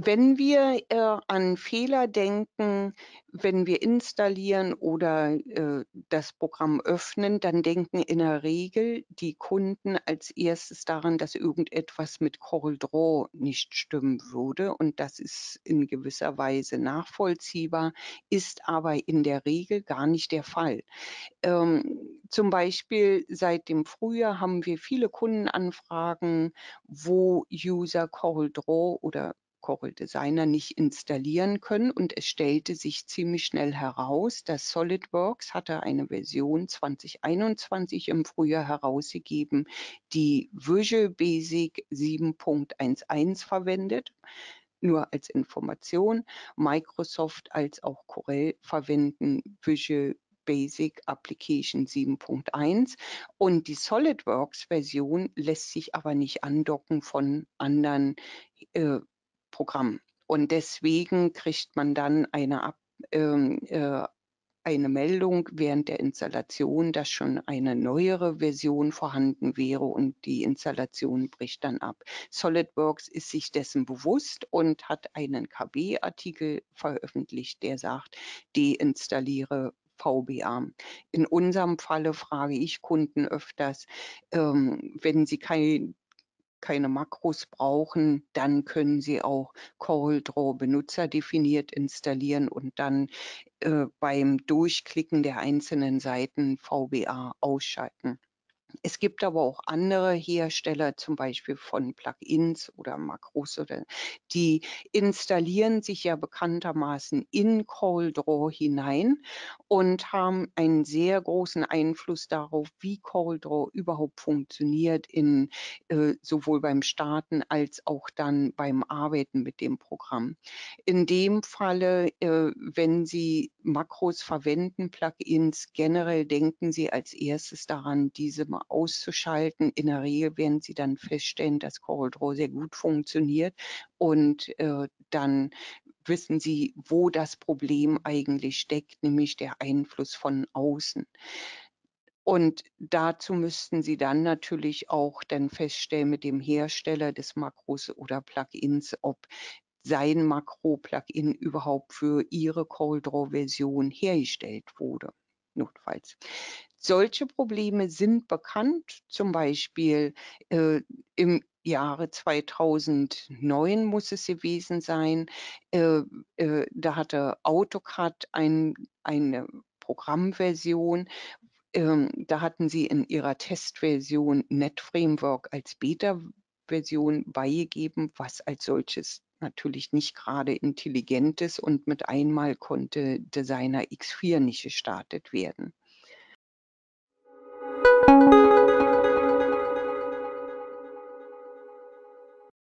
Wenn wir äh, an Fehler denken, wenn wir installieren oder äh, das Programm öffnen, dann denken in der Regel die Kunden als erstes daran, dass irgendetwas mit Corel Draw nicht stimmen würde. Und das ist in gewisser Weise nachvollziehbar, ist aber in der Regel gar nicht der Fall. Ähm, zum Beispiel seit dem Frühjahr haben wir viele Kundenanfragen, wo User Corel Draw oder Core Designer nicht installieren können und es stellte sich ziemlich schnell heraus, dass SolidWorks hatte eine Version 2021 im Frühjahr herausgegeben, die Visual Basic 7.11 verwendet nur als Information. Microsoft als auch Corel verwenden Visual Basic Application 7.1 und die SolidWorks-Version lässt sich aber nicht andocken von anderen äh, Programm. Und deswegen kriegt man dann eine, Ab ähm, äh, eine Meldung während der Installation, dass schon eine neuere Version vorhanden wäre und die Installation bricht dann ab. SolidWorks ist sich dessen bewusst und hat einen kw artikel veröffentlicht, der sagt, deinstalliere VBA. In unserem Falle frage ich Kunden öfters, ähm, wenn sie kein keine Makros brauchen, dann können Sie auch CorelDRAW benutzerdefiniert installieren und dann äh, beim Durchklicken der einzelnen Seiten VBA ausschalten. Es gibt aber auch andere Hersteller, zum Beispiel von Plugins oder Makros, oder, die installieren sich ja bekanntermaßen in CallDraw hinein und haben einen sehr großen Einfluss darauf, wie CallDraw überhaupt funktioniert, in, äh, sowohl beim Starten als auch dann beim Arbeiten mit dem Programm. In dem Falle, äh, wenn Sie Makros verwenden, Plugins generell, denken Sie als erstes daran, diese auszuschalten. In der Regel werden Sie dann feststellen, dass CorelDRAW sehr gut funktioniert und äh, dann wissen Sie, wo das Problem eigentlich steckt, nämlich der Einfluss von außen. Und dazu müssten Sie dann natürlich auch dann feststellen mit dem Hersteller des Makros oder Plugins, ob sein Makro-Plugin überhaupt für Ihre coreldraw version hergestellt wurde, notfalls. Solche Probleme sind bekannt, zum Beispiel äh, im Jahre 2009 muss es gewesen sein. Äh, äh, da hatte AutoCAD ein, eine Programmversion. Ähm, da hatten sie in ihrer Testversion NetFramework als Beta-Version beigegeben, was als solches natürlich nicht gerade intelligent ist und mit einmal konnte Designer X4 nicht gestartet werden.